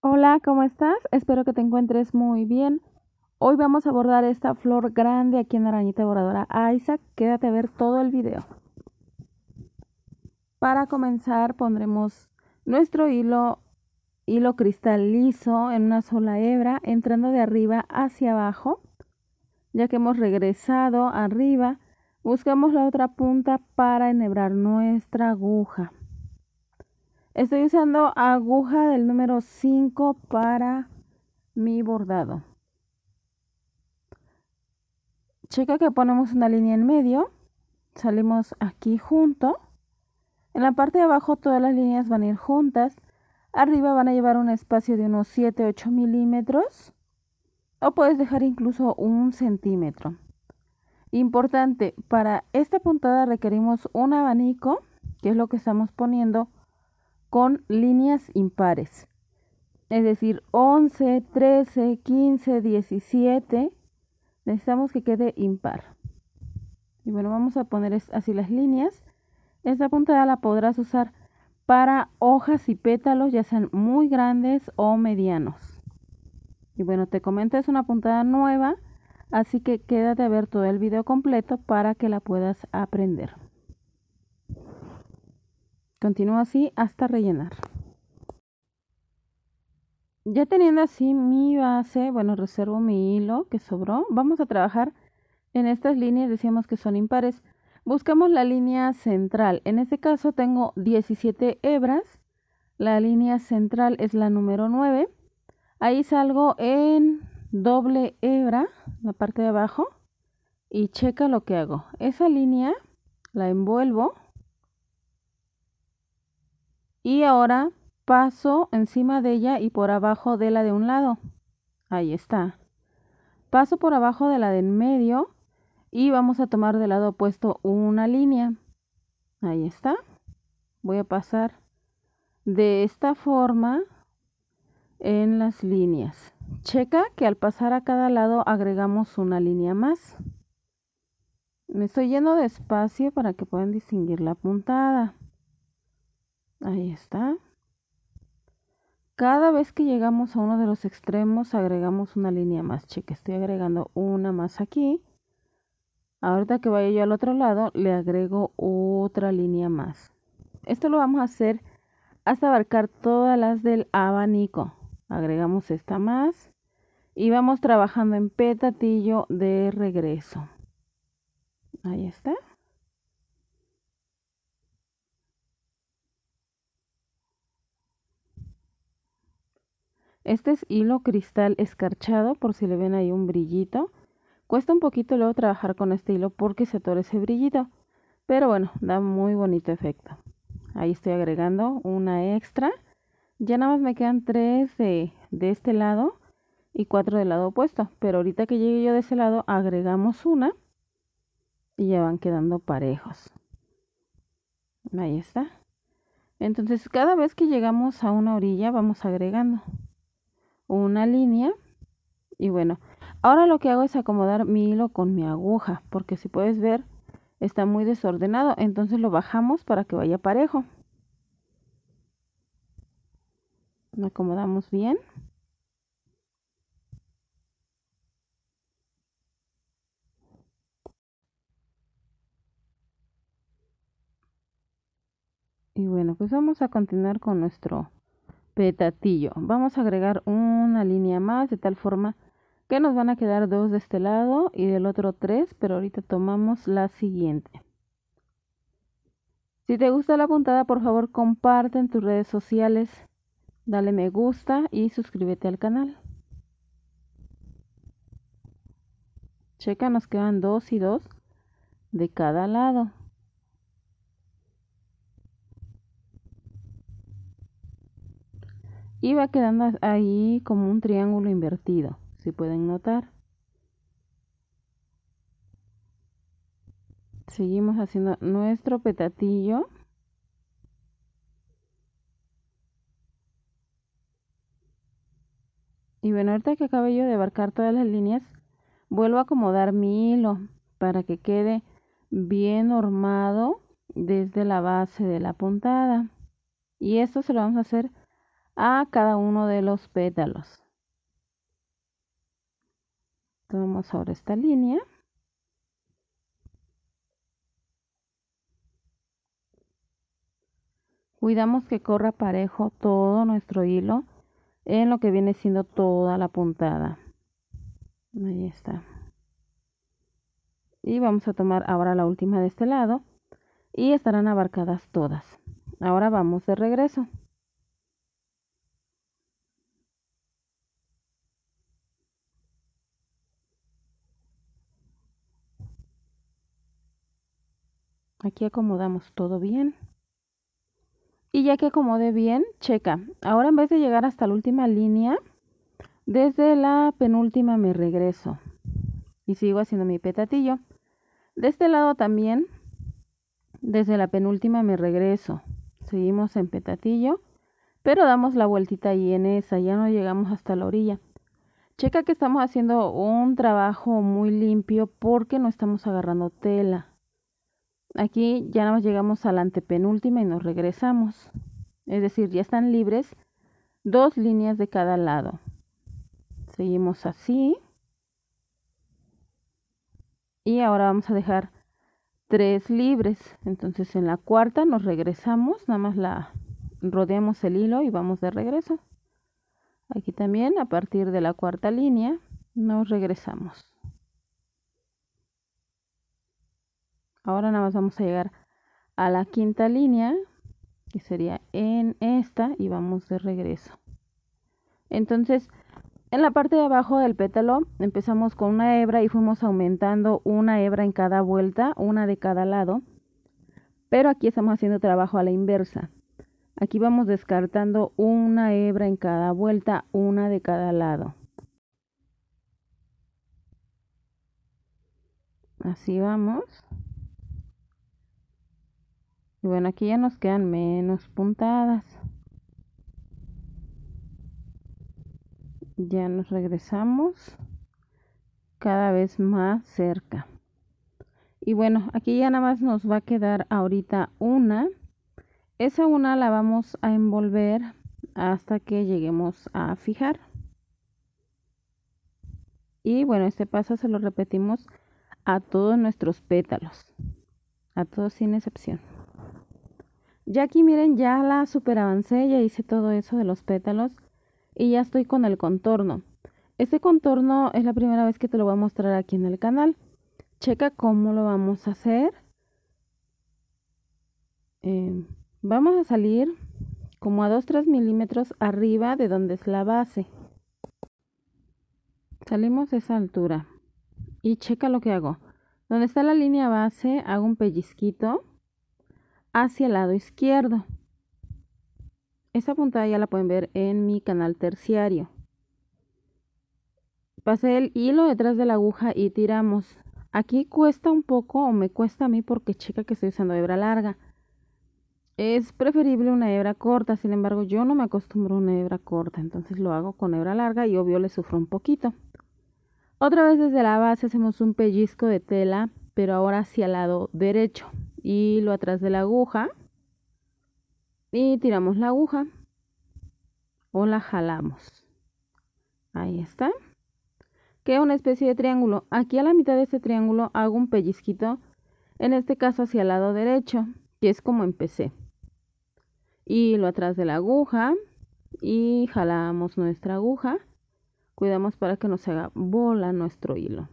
Hola, ¿cómo estás? Espero que te encuentres muy bien. Hoy vamos a abordar esta flor grande aquí en Arañita Boradora. Ah, Isaac, quédate a ver todo el video. Para comenzar pondremos nuestro hilo, hilo cristal liso en una sola hebra, entrando de arriba hacia abajo. Ya que hemos regresado arriba, buscamos la otra punta para enhebrar nuestra aguja. Estoy usando aguja del número 5 para mi bordado. Checa que ponemos una línea en medio. Salimos aquí junto. En la parte de abajo todas las líneas van a ir juntas. Arriba van a llevar un espacio de unos 7-8 milímetros. O puedes dejar incluso un centímetro. Importante, para esta puntada requerimos un abanico, que es lo que estamos poniendo con líneas impares. Es decir, 11, 13, 15, 17. Necesitamos que quede impar. Y bueno, vamos a poner así las líneas. Esta puntada la podrás usar para hojas y pétalos, ya sean muy grandes o medianos. Y bueno, te comento, es una puntada nueva, así que quédate a ver todo el video completo para que la puedas aprender. Continúo así hasta rellenar. Ya teniendo así mi base, bueno, reservo mi hilo que sobró. Vamos a trabajar en estas líneas, decíamos que son impares. Buscamos la línea central. En este caso tengo 17 hebras. La línea central es la número 9. Ahí salgo en doble hebra, la parte de abajo, y checa lo que hago. Esa línea la envuelvo y ahora paso encima de ella y por abajo de la de un lado. Ahí está. Paso por abajo de la de en medio y vamos a tomar del lado opuesto una línea. Ahí está. Voy a pasar de esta forma en las líneas. Checa que al pasar a cada lado agregamos una línea más. Me estoy yendo despacio para que puedan distinguir la puntada. Ahí está. Cada vez que llegamos a uno de los extremos agregamos una línea más, chica. Estoy agregando una más aquí. Ahorita que vaya yo al otro lado, le agrego otra línea más. Esto lo vamos a hacer hasta abarcar todas las del abanico. Agregamos esta más y vamos trabajando en petatillo de regreso. Ahí está. Este es hilo cristal escarchado, por si le ven ahí un brillito. Cuesta un poquito luego trabajar con este hilo porque se atora ese brillito. Pero bueno, da muy bonito efecto. Ahí estoy agregando una extra. Ya nada más me quedan tres de, de este lado y cuatro del lado opuesto. Pero ahorita que llegue yo de ese lado, agregamos una y ya van quedando parejos. Ahí está. Entonces cada vez que llegamos a una orilla vamos agregando una línea y bueno, ahora lo que hago es acomodar mi hilo con mi aguja porque si puedes ver está muy desordenado, entonces lo bajamos para que vaya parejo. Lo acomodamos bien. Y bueno, pues vamos a continuar con nuestro petatillo. Vamos a agregar una línea más de tal forma que nos van a quedar dos de este lado y del otro tres, pero ahorita tomamos la siguiente. Si te gusta la puntada, por favor comparte en tus redes sociales, dale me gusta y suscríbete al canal. Checa, nos quedan dos y dos de cada lado. y va quedando ahí como un triángulo invertido, si pueden notar. Seguimos haciendo nuestro petatillo. Y bueno, ahorita que acabo yo de abarcar todas las líneas, vuelvo a acomodar mi hilo para que quede bien normado desde la base de la puntada. Y esto se lo vamos a hacer a cada uno de los pétalos. Tomamos ahora esta línea. Cuidamos que corra parejo todo nuestro hilo en lo que viene siendo toda la puntada. Ahí está. Y vamos a tomar ahora la última de este lado y estarán abarcadas todas. Ahora vamos de regreso. Aquí acomodamos todo bien. Y ya que acomode bien, checa. Ahora en vez de llegar hasta la última línea, desde la penúltima me regreso. Y sigo haciendo mi petatillo. De este lado también, desde la penúltima me regreso. Seguimos en petatillo, pero damos la vueltita ahí en esa, ya no llegamos hasta la orilla. Checa que estamos haciendo un trabajo muy limpio porque no estamos agarrando tela aquí ya nos llegamos a la antepenúltima y nos regresamos. Es decir, ya están libres dos líneas de cada lado. Seguimos así. Y ahora vamos a dejar tres libres. Entonces en la cuarta nos regresamos, nada más la rodeamos el hilo y vamos de regreso. Aquí también a partir de la cuarta línea nos regresamos. Ahora nada más vamos a llegar a la quinta línea, que sería en esta, y vamos de regreso. Entonces, en la parte de abajo del pétalo empezamos con una hebra y fuimos aumentando una hebra en cada vuelta, una de cada lado. Pero aquí estamos haciendo trabajo a la inversa. Aquí vamos descartando una hebra en cada vuelta, una de cada lado. Así vamos y bueno aquí ya nos quedan menos puntadas ya nos regresamos cada vez más cerca y bueno aquí ya nada más nos va a quedar ahorita una esa una la vamos a envolver hasta que lleguemos a fijar y bueno este paso se lo repetimos a todos nuestros pétalos a todos sin excepción ya aquí miren, ya la super avancé, ya hice todo eso de los pétalos y ya estoy con el contorno. Este contorno es la primera vez que te lo voy a mostrar aquí en el canal. Checa cómo lo vamos a hacer. Eh, vamos a salir como a 2-3 milímetros arriba de donde es la base. Salimos de esa altura y checa lo que hago. Donde está la línea base hago un pellizquito hacia el lado izquierdo. Esta puntada ya la pueden ver en mi canal terciario. Pasé el hilo detrás de la aguja y tiramos. Aquí cuesta un poco o me cuesta a mí porque checa que estoy usando hebra larga. Es preferible una hebra corta, sin embargo yo no me acostumbro a una hebra corta, entonces lo hago con hebra larga y obvio le sufro un poquito. Otra vez desde la base hacemos un pellizco de tela, pero ahora hacia el lado derecho hilo atrás de la aguja y tiramos la aguja o la jalamos ahí está queda una especie de triángulo aquí a la mitad de este triángulo hago un pellizquito en este caso hacia el lado derecho que es como empecé hilo atrás de la aguja y jalamos nuestra aguja cuidamos para que no se haga bola nuestro hilo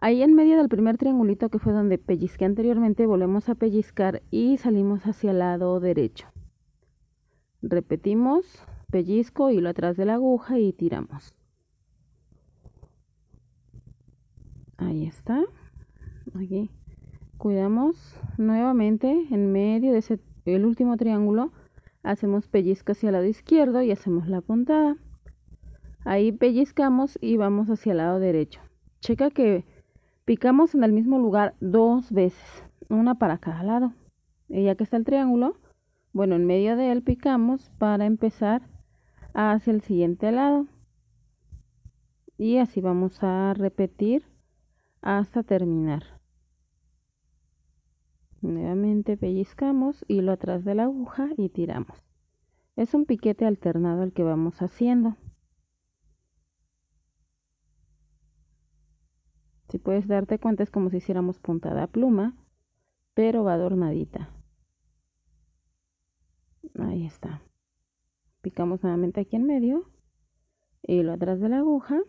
Ahí en medio del primer triangulito que fue donde pellizqué anteriormente, volvemos a pellizcar y salimos hacia el lado derecho. Repetimos, pellizco, hilo atrás de la aguja y tiramos. Ahí está. Aquí. Cuidamos nuevamente en medio de ese, el último triángulo. Hacemos pellizco hacia el lado izquierdo y hacemos la puntada. Ahí pellizcamos y vamos hacia el lado derecho. Checa que Picamos en el mismo lugar dos veces, una para cada lado. Y ya que está el triángulo, bueno, en medio de él picamos para empezar hacia el siguiente lado. Y así vamos a repetir hasta terminar. Nuevamente pellizcamos hilo atrás de la aguja y tiramos. Es un piquete alternado el que vamos haciendo. Si puedes darte cuenta es como si hiciéramos puntada pluma, pero va adornadita. Ahí está. Picamos nuevamente aquí en medio, y lo atrás de la aguja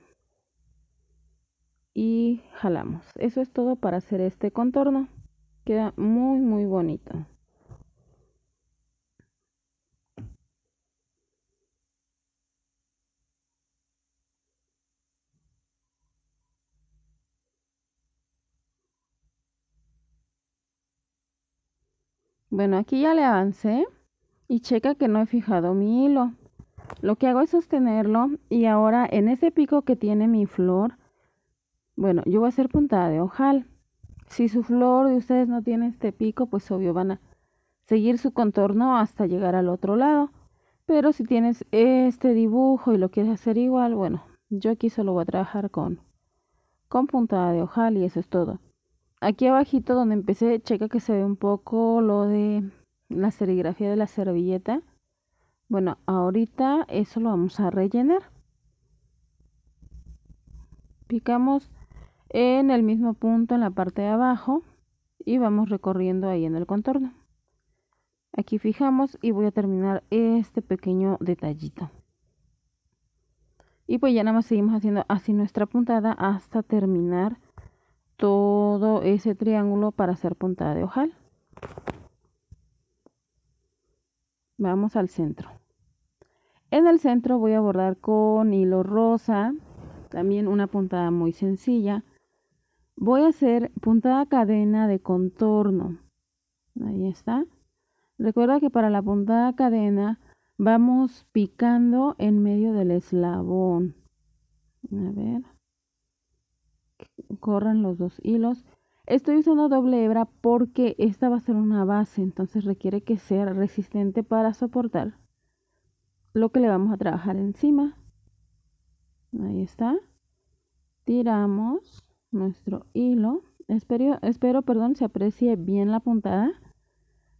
y jalamos. Eso es todo para hacer este contorno. Queda muy muy bonito. Bueno, aquí ya le avancé y checa que no he fijado mi hilo. Lo que hago es sostenerlo y ahora en ese pico que tiene mi flor, bueno, yo voy a hacer puntada de ojal. Si su flor de ustedes no tiene este pico, pues obvio van a seguir su contorno hasta llegar al otro lado. Pero si tienes este dibujo y lo quieres hacer igual, bueno, yo aquí solo voy a trabajar con, con puntada de ojal y eso es todo aquí abajito donde empecé, checa que se ve un poco lo de la serigrafía de la servilleta. Bueno, ahorita eso lo vamos a rellenar. Picamos en el mismo punto en la parte de abajo y vamos recorriendo ahí en el contorno. Aquí fijamos y voy a terminar este pequeño detallito. Y pues ya nada más seguimos haciendo así nuestra puntada hasta terminar todo ese triángulo para hacer puntada de ojal vamos al centro en el centro voy a bordar con hilo rosa también una puntada muy sencilla voy a hacer puntada cadena de contorno ahí está recuerda que para la puntada cadena vamos picando en medio del eslabón a ver corran los dos hilos. Estoy usando doble hebra porque esta va a ser una base, entonces requiere que sea resistente para soportar lo que le vamos a trabajar encima. Ahí está. Tiramos nuestro hilo. Espero, espero perdón, se aprecie bien la puntada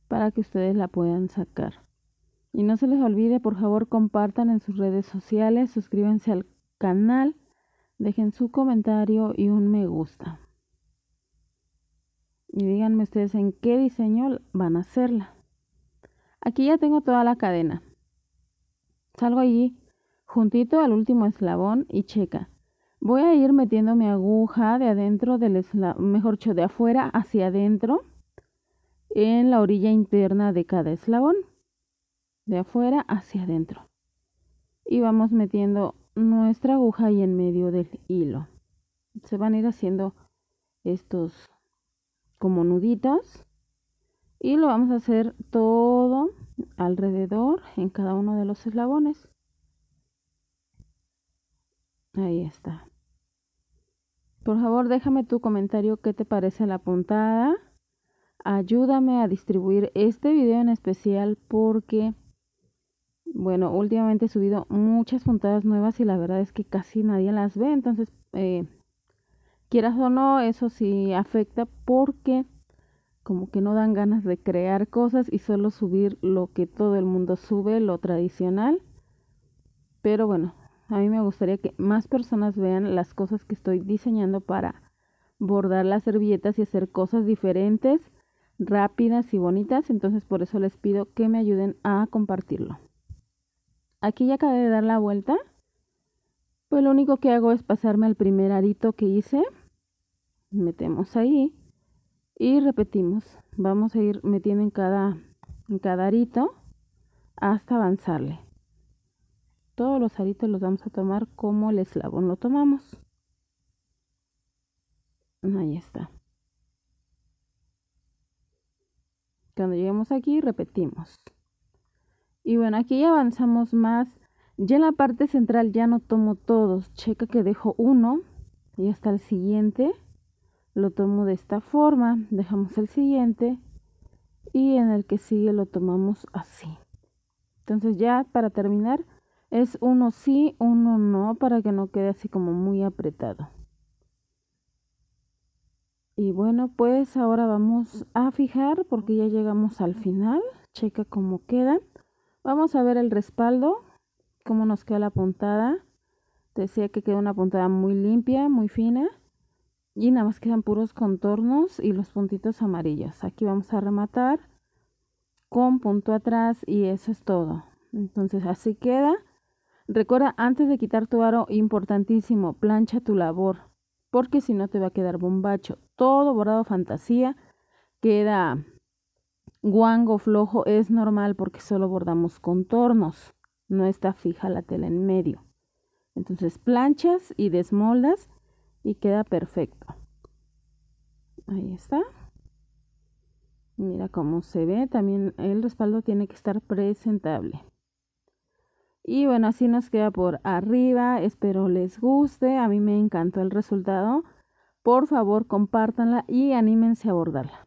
para que ustedes la puedan sacar. Y no se les olvide, por favor, compartan en sus redes sociales, suscríbanse al canal Dejen su comentario y un me gusta. Y díganme ustedes en qué diseño van a hacerla. Aquí ya tengo toda la cadena. Salgo allí juntito al último eslabón y checa. Voy a ir metiendo mi aguja de adentro del mejor dicho, de afuera hacia adentro en la orilla interna de cada eslabón. De afuera hacia adentro. Y vamos metiendo nuestra aguja y en medio del hilo. Se van a ir haciendo estos como nuditos y lo vamos a hacer todo alrededor en cada uno de los eslabones. Ahí está. Por favor, déjame tu comentario qué te parece la puntada. Ayúdame a distribuir este video en especial porque bueno, últimamente he subido muchas puntadas nuevas y la verdad es que casi nadie las ve, entonces eh, quieras o no, eso sí afecta porque como que no dan ganas de crear cosas y solo subir lo que todo el mundo sube, lo tradicional. Pero bueno, a mí me gustaría que más personas vean las cosas que estoy diseñando para bordar las servilletas y hacer cosas diferentes, rápidas y bonitas. Entonces por eso les pido que me ayuden a compartirlo. Aquí ya acabé de dar la vuelta. Pues lo único que hago es pasarme al primer arito que hice. Metemos ahí. Y repetimos. Vamos a ir metiendo en cada, en cada arito hasta avanzarle. Todos los aritos los vamos a tomar como el eslabón lo tomamos. Ahí está. Cuando lleguemos aquí, repetimos. Y bueno, aquí ya avanzamos más. Ya en la parte central ya no tomo todos. Checa que dejo uno y hasta el siguiente. Lo tomo de esta forma. Dejamos el siguiente. Y en el que sigue lo tomamos así. Entonces ya para terminar es uno sí, uno no para que no quede así como muy apretado. Y bueno, pues ahora vamos a fijar porque ya llegamos al final. Checa cómo queda. Vamos a ver el respaldo, cómo nos queda la puntada. Decía que queda una puntada muy limpia, muy fina. Y nada más quedan puros contornos y los puntitos amarillos. Aquí vamos a rematar con punto atrás y eso es todo. Entonces así queda. Recuerda, antes de quitar tu aro, importantísimo, plancha tu labor, porque si no te va a quedar bombacho. Todo bordado fantasía queda Guango flojo es normal porque solo bordamos contornos, no está fija la tela en medio. Entonces planchas y desmoldas y queda perfecto. Ahí está. Mira cómo se ve, también el respaldo tiene que estar presentable. Y bueno, así nos queda por arriba. Espero les guste. A mí me encantó el resultado. Por favor, compártanla y anímense a bordarla.